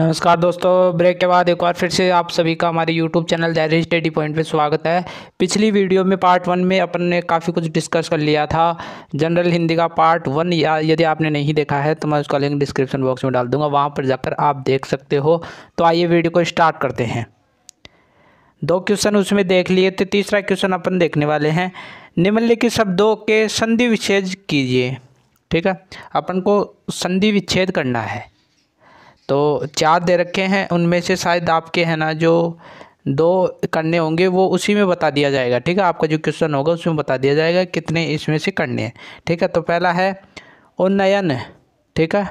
नमस्कार दोस्तों ब्रेक के बाद एक बार फिर से आप सभी का हमारे यूट्यूब चैनल दैरिज स्टडी पॉइंट पे स्वागत है पिछली वीडियो में पार्ट वन में अपन ने काफ़ी कुछ डिस्कस कर लिया था जनरल हिंदी का पार्ट वन या यदि आपने नहीं देखा है तो मैं उसका लिंक डिस्क्रिप्शन बॉक्स में डाल दूंगा वहाँ पर जाकर आप देख सकते हो तो आइए वीडियो को स्टार्ट करते हैं दो क्वेश्चन उसमें देख लिए तो तीसरा क्वेश्चन अपन देखने वाले हैं निम्नलिखित शब्दों के संधि विच्छेद कीजिए ठीक है अपन को संधि विच्छेद करना है तो चार दे रखे हैं उनमें से शायद आपके है ना जो दो करने होंगे वो उसी में बता दिया जाएगा ठीक है आपका जो क्वेश्चन होगा उसमें बता दिया जाएगा कितने इसमें से करने हैं ठीक है तो पहला है उन्नयन ठीक है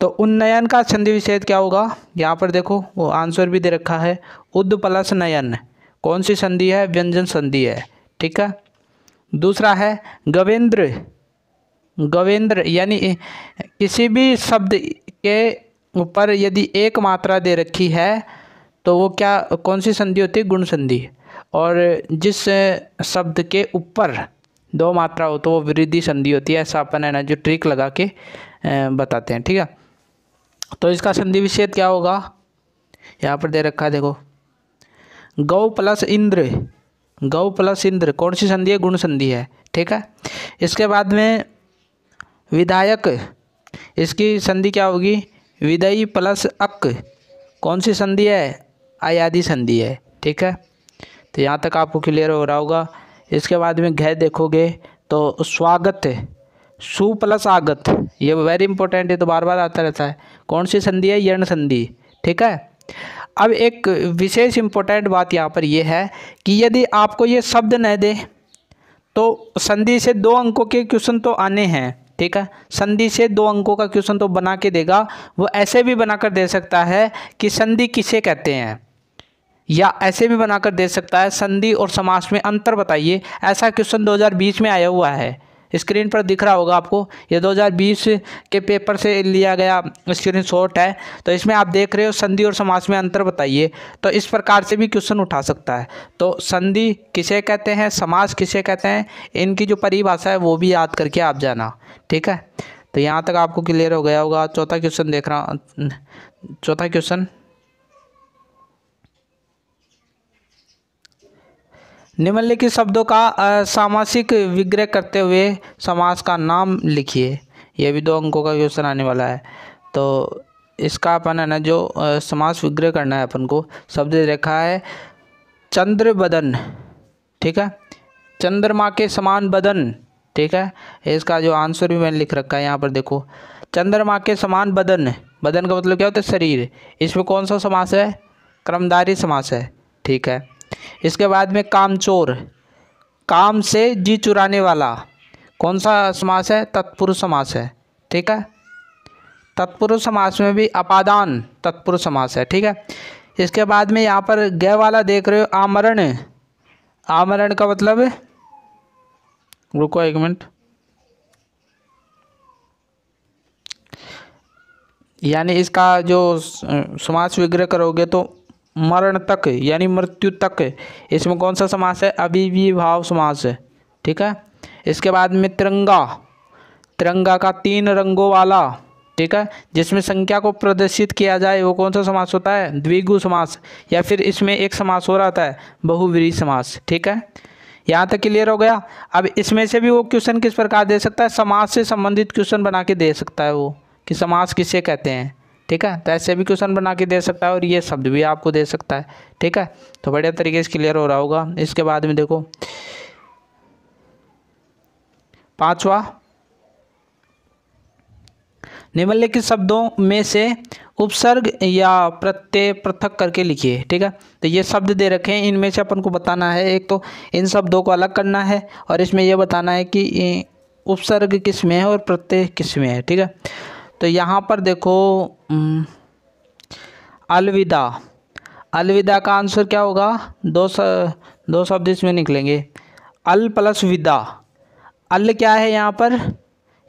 तो उन्नयन का संधि विषेद क्या होगा यहाँ पर देखो वो आंसर भी दे रखा है उद्ध प्लस नयन कौन सी संधि है व्यंजन संधि है ठीक है दूसरा है गवेंद्र गवेंद्र यानी किसी भी शब्द के ऊपर यदि एक मात्रा दे रखी है तो वो क्या कौन सी संधि होती है गुण संधि और जिस शब्द के ऊपर दो मात्रा हो तो वो वृद्धि संधि होती है ऐसा अपन है ना जो ट्रिक लगा के बताते हैं ठीक है तो इसका संधि विच्छेद क्या होगा यहाँ पर दे रखा है देखो गौ प्लस इंद्र गौ प्लस इंद्र कौन सी संधि है गुण संधि है ठीक है इसके बाद में विधायक इसकी संधि क्या होगी विदई प्लस अक कौन सी संधि है आयादी संधि है ठीक है तो यहाँ तक आपको क्लियर हो रहा होगा इसके बाद में घय देखोगे तो स्वागत सु प्लस आगत ये वेरी इंपॉर्टेंट है तो बार बार आता रहता है कौन सी संधि है यर्ण संधि ठीक है अब एक विशेष इम्पोर्टेंट बात यहाँ पर यह है कि यदि आपको ये शब्द न दे तो संधि से दो अंकों के क्वेश्चन तो आने हैं ठीक है संधि से दो अंकों का क्वेश्चन तो बना के देगा वो ऐसे भी बनाकर दे सकता है कि संधि किसे कहते हैं या ऐसे भी बनाकर दे सकता है संधि और समास में अंतर बताइए ऐसा क्वेश्चन 2020 में आया हुआ है स्क्रीन पर दिख रहा होगा आपको ये 2020 के पेपर से लिया गया स्क्रीनशॉट है तो इसमें आप देख रहे हो संधि और समास में अंतर बताइए तो इस प्रकार से भी क्वेश्चन उठा सकता है तो संधि किसे कहते हैं समास किसे कहते हैं इनकी जो परिभाषा है वो भी याद करके आप जाना ठीक है तो यहाँ तक आपको क्लियर हो गया होगा चौथा क्वेश्चन देख रहा चौथा क्वेश्चन निम्नलिखित शब्दों का सामासिक विग्रह करते हुए समास का नाम लिखिए यह भी दो अंकों का क्वेश्चन आने वाला है तो इसका अपन है ना जो समास विग्रह करना है अपन को शब्द रेखा है चंद्र बदन ठीक है चंद्रमा के समान बदन ठीक है इसका जो आंसर भी मैंने लिख रखा है यहाँ पर देखो चंद्रमा के समान बदन बदन का मतलब क्या होता है शरीर इसमें कौन सा समास है क्रमदारी समास है ठीक है इसके बाद में कामचोर काम से जी चुराने वाला कौन सा समास है तत्पुरुष समास है ठीक है तत्पुरुष समास में भी अपादान तत्पुरुष समास है ठीक है इसके बाद में यहाँ पर गय वाला देख रहे हो आमरण आमरण का मतलब रुको एक मिनट यानी इसका जो समास विग्रह करोगे तो मरण तक यानी मृत्यु तक इसमें कौन सा समास है अभी भाव समास है ठीक है इसके बाद में तिरंगा तिरंगा का तीन रंगों वाला ठीक है जिसमें संख्या को प्रदर्शित किया जाए वो कौन सा समास होता है द्विगु समास या फिर इसमें एक समास हो रहा है बहुवीरी समास ठीक है यहाँ तक क्लियर हो गया अब इसमें से भी वो क्वेश्चन किस प्रकार दे सकता है समाज से संबंधित क्वेश्चन बना के दे सकता है वो कि समाज किसे कहते हैं ठीक है तो ऐसे भी क्वेश्चन बना के दे सकता है और ये शब्द भी आपको दे सकता है ठीक है तो बढ़िया तरीके से क्लियर हो रहा होगा इसके बाद में देखो पांचवा निम्नलिखित शब्दों में से उपसर्ग या प्रत्यय पृथक करके लिखिए ठीक है तो ये शब्द दे रखे हैं इनमें से अपन को बताना है एक तो इन शब्दों को अलग करना है और इसमें यह बताना है कि उपसर्ग किस में है और प्रत्यय किस में है ठीक है तो यहाँ पर देखो अलविदा अलविदा का आंसर क्या होगा दो स, दो शब्द इसमें निकलेंगे अल प्लस विदा अल क्या है यहाँ पर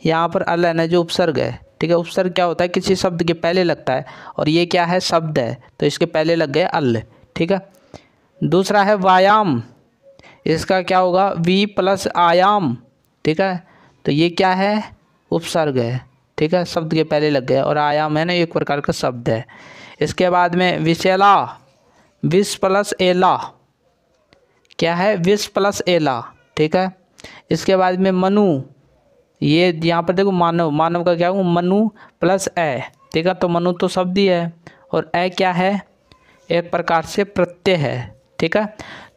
यहाँ पर अल है ना जो उपसर्ग है ठीक है उपसर्ग क्या होता है किसी शब्द के पहले लगता है और ये क्या है शब्द है तो इसके पहले लग गए अल ठीक है दूसरा है व्यायाम इसका क्या होगा वी प्लस आयाम ठीक है तो ये क्या है उपसर्ग है ठीक है शब्द के पहले लग गया और आयाम है ना एक प्रकार का शब्द है इसके बाद में विशेला विश प्लस एला क्या है विश प्लस एला ठीक है इसके बाद में मनु ये यहाँ पर देखो मानव मानव का क्या हूँ मनु प्लस ए ठीक है तो मनु तो शब्द ही है और ए क्या है एक प्रकार से प्रत्यय है ठीक है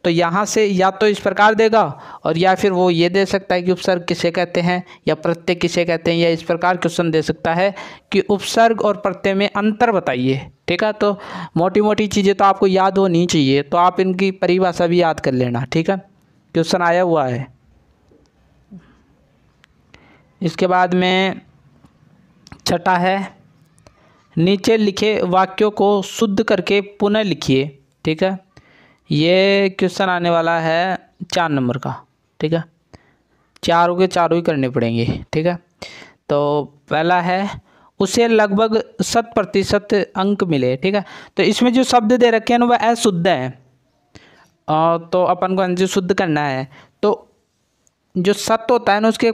तो यहाँ से या तो इस प्रकार देगा और या फिर वो ये दे सकता है कि उपसर्ग किसे कहते हैं या प्रत्यय किसे कहते हैं या इस प्रकार क्वेश्चन दे सकता है कि उपसर्ग और प्रत्यय में अंतर बताइए ठीक है तो मोटी मोटी चीज़ें तो आपको याद होनी चाहिए तो आप इनकी परिभाषा भी याद कर लेना ठीक है क्वेश्चन आया हुआ है इसके बाद में छठा है नीचे लिखे वाक्यों को शुद्ध करके पुनः लिखिए ठीक है ये क्वेश्चन आने वाला है चार नंबर का ठीक है चारों के चारों ही करने पड़ेंगे ठीक है तो पहला है उसे लगभग शत प्रतिशत अंक मिले ठीक है तो इसमें जो शब्द दे रखे हैं वह अशुद्ध है आ, तो अपन को अंजू शुद्ध करना है तो जो सत्य होता है ना उसके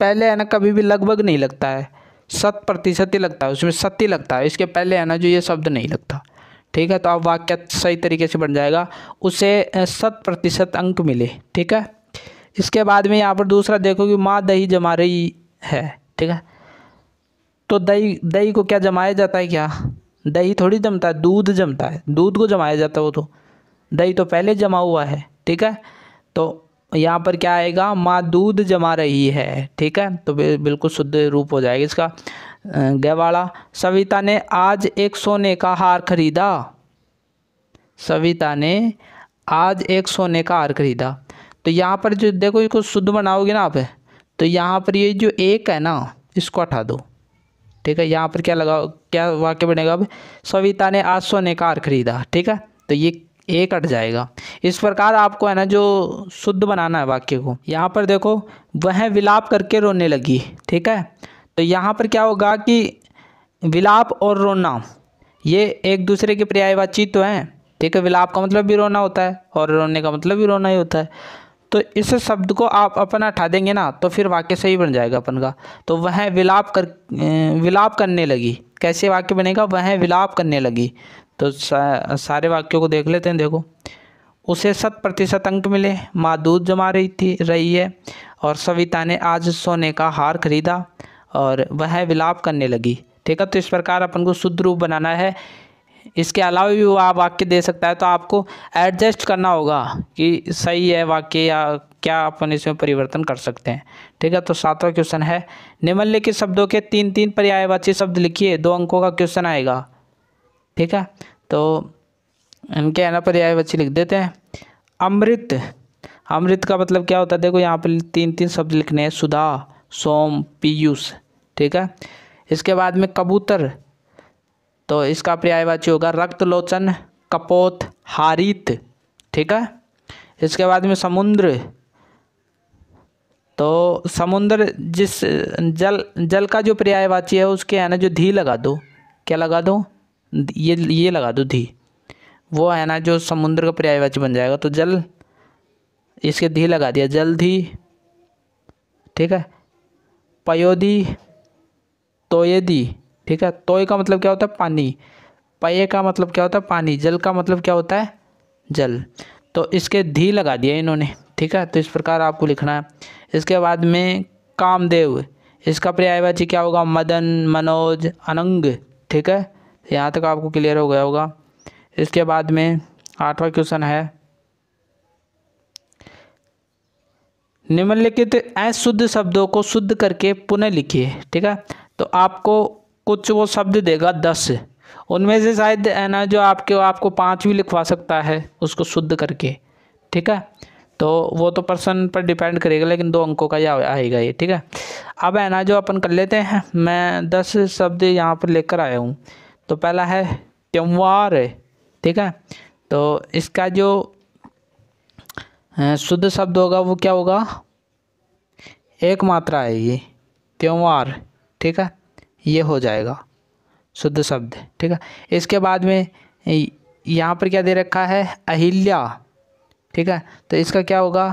पहले है ना कभी भी लगभग नहीं लगता है शत प्रतिशत ही लगता है उसमें सत्य लगता है इसके पहले है ना जो ये शब्द नहीं लगता ठीक है तो आप वाक्य सही तरीके से बन जाएगा उसे शत प्रतिशत अंक मिले ठीक है इसके बाद में यहाँ पर दूसरा देखो कि माँ दही जमा रही है ठीक है तो दही दही को क्या जमाया जाता है क्या दही थोड़ी जमता है दूध जमता है दूध को जमाया जाता है वो तो दही तो पहले जमा हुआ है ठीक है तो यहाँ पर क्या आएगा माँ दूध जमा रही है ठीक है तो बिल्कुल शुद्ध रूप हो जाएगा इसका गवाड़ा सविता ने आज एक सोने का हार खरीदा सविता ने आज एक सोने का हार खरीदा तो यहाँ पर जो देखो इसको शुद्ध बनाओगे ना आप तो यहाँ पर ये जो एक है ना इसको हटा दो ठीक है यहाँ पर क्या लगाओ क्या वाक्य बनेगा अब सविता ने आज सोने का हार खरीदा ठीक है तो ये एक हट जाएगा इस प्रकार आपको है ना जो शुद्ध बनाना है वाक्य को यहाँ पर देखो वह विलाप करके रोने लगी ठीक है तो यहाँ पर क्या होगा कि विलाप और रोना ये एक दूसरे के पर्यायवाची तो हैं ठीक है विलाप का मतलब भी रोना होता है और रोने का मतलब भी रोना ही होता है तो इस शब्द को आप अपन हटा देंगे ना तो फिर वाक्य सही बन जाएगा अपन का तो वह विलाप कर अं, विलाप करने लगी कैसे वाक्य बनेगा वह विलाप करने लगी तो सा, सारे वाक्यों को देख लेते हैं देखो उसे शत प्रतिशत अंक मिले माँ दूध जमा रही थी रही है और सविता ने आज सोने का हार खरीदा और वह विलाप करने लगी ठीक है तो इस प्रकार अपन को शुद्ध रूप बनाना है इसके अलावा भी वह आप वाक्य दे सकता है तो आपको एडजस्ट करना होगा कि सही है वाक्य या क्या अपन इसमें परिवर्तन कर सकते हैं ठीक है तो सातवां क्वेश्चन है निम्नलिखित शब्दों के तीन तीन पर्यायवाची शब्द लिखिए दो अंकों का क्वेश्चन आएगा ठीक है तो इनके है ना पर्यायवाची लिख देते हैं अमृत अमृत का मतलब क्या होता है देखो यहाँ पर तीन तीन शब्द लिखने हैं सुधा सोम पीयूष ठीक है इसके बाद में कबूतर तो इसका पर्यायवाची होगा रक्त लोचन कपोत हारित ठीक है इसके बाद में समुद्र तो समुद्र जिस जल जल का जो पर्यायवाची है उसके है ना जो धी लगा दो क्या लगा दो ये ये लगा दो धी वो है ना जो समुद्र का पर्यायवाची बन जाएगा तो जल इसके धी लगा दिया जल धी ठीक है पयोदी तोयदी ठीक है तोय का मतलब क्या होता है पानी पये का मतलब क्या होता है पानी जल का मतलब क्या होता है जल तो इसके धी लगा दिया इन्होंने ठीक है तो इस प्रकार आपको लिखना है इसके बाद में कामदेव इसका पर्यायवाची क्या होगा मदन मनोज अनंग ठीक है यहाँ तक आपको क्लियर हो गया होगा इसके बाद में आठवां क्वेश्चन है निम्नलिखित अशुद्ध शब्दों को शुद्ध करके पुनः लिखिए ठीक है तो आपको कुछ वो शब्द देगा दस उनमें से शायद है ना जो आपके आपको पाँच भी लिखवा सकता है उसको शुद्ध करके ठीक है तो वो तो पर्सन पर डिपेंड करेगा लेकिन दो अंकों का या आएगा ये ठीक है अब है ना जो अपन कर लेते हैं मैं दस शब्द यहाँ पर लेकर आया हूँ तो पहला है त्यौहार ठीक है तो इसका जो शुद्ध शब्द होगा वो क्या होगा एक मात्रा है ये त्योहार ठीक है ये हो जाएगा शुद्ध शब्द ठीक है इसके बाद में यहाँ पर क्या दे रखा है अहिल्या ठीक है तो इसका क्या होगा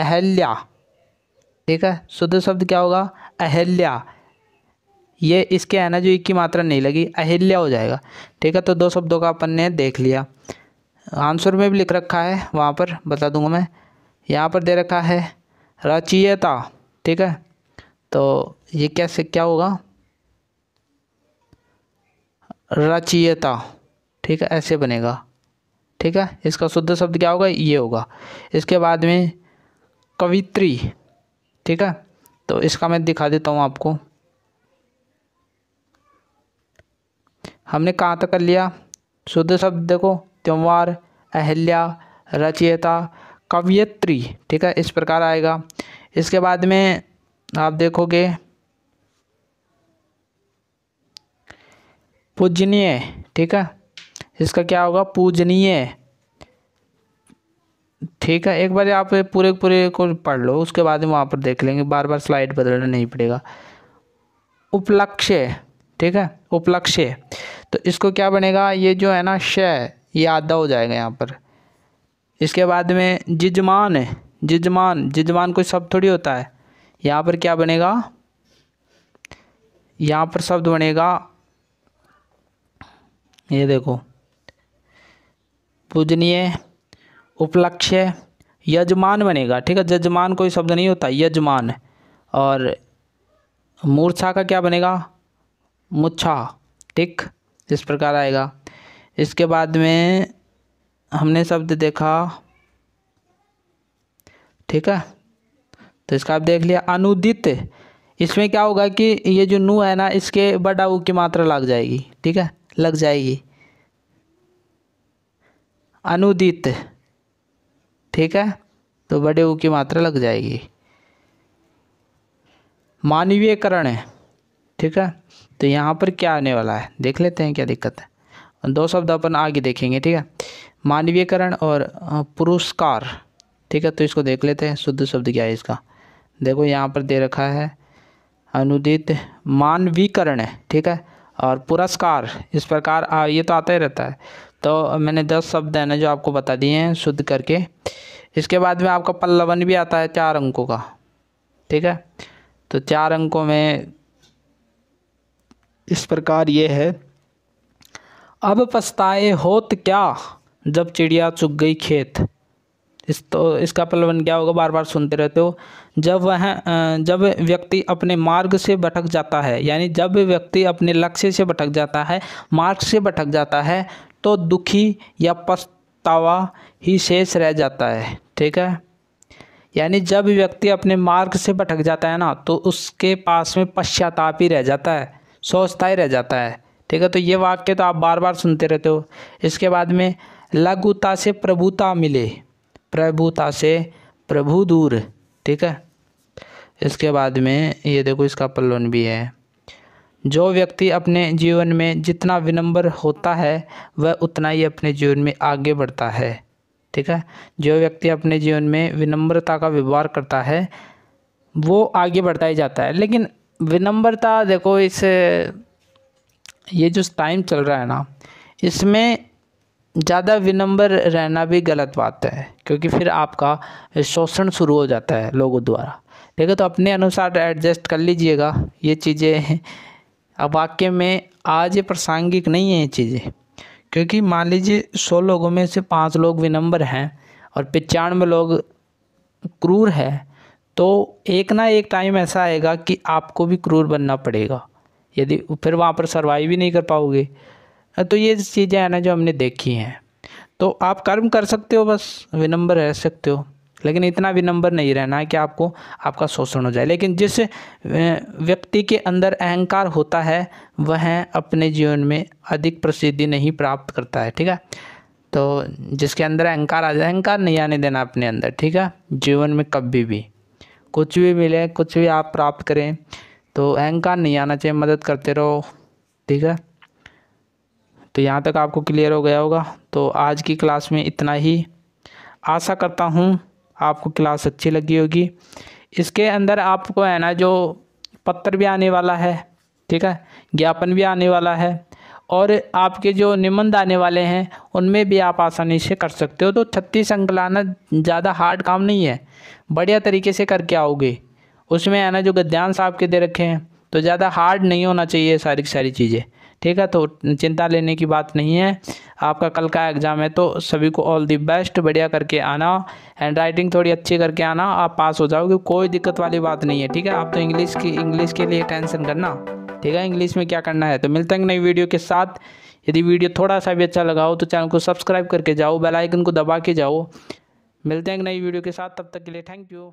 अहल्या ठीक है शुद्ध शब्द क्या होगा अहल्या ये इसके है ना जो एक की मात्रा नहीं लगी अहिल्या हो जाएगा ठीक है तो दो शब्दों का अपन ने देख लिया आंसर में भी लिख रखा है वहाँ पर बता दूंगा मैं यहाँ पर दे रखा है रचियता ठीक है तो ये कैसे क्या होगा रचियता ठीक है ऐसे बनेगा ठीक है इसका शुद्ध शब्द क्या होगा ये होगा इसके बाद में कवित्री ठीक है तो इसका मैं दिखा देता हूँ आपको हमने कहाँ तक कर लिया शुद्ध शब्द देखो त्यौहार अहल्या रचयिता कवयित्री ठीक है इस प्रकार आएगा इसके बाद में आप देखोगे पूजनीय ठीक है इसका क्या होगा पूजनीय ठीक है एक बार आप पूरे पूरे को पढ़ लो उसके बाद वहाँ पर देख लेंगे बार बार स्लाइड बदलना नहीं पड़ेगा उपलक्ष्य ठीक है उपलक्ष्य तो इसको क्या बनेगा ये जो है ना शय ये आधा हो जाएगा यहाँ पर इसके बाद में जिजमान है जिजमान जिजमान कोई शब्द थोड़ी होता है यहाँ पर क्या बनेगा यहाँ पर शब्द बनेगा ये देखो पूजनीय उपलक्ष्य यजमान बनेगा ठीक है जजमान कोई शब्द नहीं होता यजमान और मूर्छा का क्या बनेगा मुच्छा ठीक इस प्रकार आएगा इसके बाद में हमने शब्द देखा ठीक है तो इसका आप देख लिया अनुदित इसमें क्या होगा कि ये जो नू है ना इसके बड़ा ऊ की मात्रा लग जाएगी ठीक है लग जाएगी अनुदित ठीक है तो बड़े ऊ की मात्रा लग जाएगी मानवीयकरण है ठीक है तो यहाँ पर क्या आने वाला है देख लेते हैं क्या दिक्कत है दो शब्द अपन आगे देखेंगे ठीक है मानवीयकरण और पुरस्कार ठीक है तो इसको देख लेते हैं शुद्ध शब्द क्या है इसका देखो यहाँ पर दे रखा है अनुदित मानवीकरण है ठीक है और पुरस्कार इस प्रकार आ, ये तो आता ही रहता है तो मैंने दस शब्द हैं ना जो आपको बता दिए हैं शुद्ध करके इसके बाद में आपका पल्लवन भी आता है चार अंकों का ठीक है तो चार अंकों में इस प्रकार ये है अब पछताए होत क्या जब चिड़िया चुग गई खेत इस तो इसका पलवन क्या होगा बार बार सुनते रहते हो जब वह जब व्यक्ति अपने मार्ग से भटक जाता है यानी जब व्यक्ति अपने लक्ष्य से भटक जाता है मार्ग से भटक जाता है तो दुखी या पछतावा ही शेष रह जाता है ठीक है यानी जब व्यक्ति अपने मार्ग से भटक जाता है ना तो उसके पास में पश्चाताप ही रह जाता है सोचता ही रह जाता है ठीक है तो ये वाक्य तो आप बार बार सुनते रहते हो इसके बाद में लघुता से प्रभुता मिले प्रभुता से प्रभु दूर ठीक है इसके बाद में ये देखो इसका पल्लवन भी है जो व्यक्ति अपने जीवन में जितना विनम्र होता है वह उतना ही अपने जीवन में आगे बढ़ता है ठीक है जो व्यक्ति अपने जीवन में विनम्रता का व्यवहार करता है वो आगे बढ़ता ही जाता है लेकिन विनम्रता देखो इस ये जो टाइम चल रहा है ना इसमें ज़्यादा विनम्र रहना भी गलत बात है क्योंकि फिर आपका शोषण शुरू हो जाता है लोगों द्वारा ठीक है तो अपने अनुसार एडजस्ट कर लीजिएगा ये चीज़ें अब वाक्य में आज ये प्रासंगिक नहीं है ये चीज़ें क्योंकि मान लीजिए सौ लोगों में से पाँच लोग विनम्र हैं और पचानवे लोग क्रूर है तो एक ना एक टाइम ऐसा आएगा कि आपको भी क्रूर बनना पड़ेगा यदि फिर वहाँ पर सर्वाइव ही नहीं कर पाओगे तो ये चीज़ें हैं ना जो हमने देखी हैं तो आप कर्म कर सकते हो बस विनम्र रह सकते हो लेकिन इतना विनम्र नहीं रहना है कि आपको आपका शोषण हो जाए लेकिन जिस व्यक्ति के अंदर अहंकार होता है वह अपने जीवन में अधिक प्रसिद्धि नहीं प्राप्त करता है ठीक है तो जिसके अंदर अहंकार आ जाए अहंकार नहीं आने देना अपने अंदर ठीक है जीवन में कभी भी कुछ भी मिले कुछ भी आप प्राप्त करें तो अहंकार नहीं आना चाहिए मदद करते रहो ठीक है तो यहाँ तक आपको क्लियर हो गया होगा तो आज की क्लास में इतना ही आशा करता हूँ आपको क्लास अच्छी लगी होगी इसके अंदर आपको है ना जो पत्र भी आने वाला है ठीक है ज्ञापन भी आने वाला है और आपके जो निबंध आने वाले हैं उनमें भी आप आसानी से कर सकते हो तो छत्तीस अंक लाना ज़्यादा हार्ड काम नहीं है बढ़िया तरीके से करके आओगे उसमें है ना जो गद्यांश आपके दे रखे हैं तो ज़्यादा हार्ड नहीं होना चाहिए सारी सारी चीज़ें ठीक है तो चिंता लेने की बात नहीं है आपका कल का एग्ज़ाम है तो सभी को ऑल दी बेस्ट बढ़िया करके आना हैंड राइटिंग थोड़ी अच्छी करके आना आप पास हो जाओगे कोई दिक्कत वाली बात नहीं है ठीक है आप तो इंग्लिश की इंग्लिश के लिए टेंशन करना ठीक है इंग्लिश में क्या करना है तो मिलते हैं नई वीडियो के साथ यदि वीडियो थोड़ा सा भी अच्छा लगा हो तो चैनल को सब्सक्राइब करके जाओ बेलाइकन को दबा के जाओ मिलते हैं नई वीडियो के साथ तब तक के लिए थैंक यू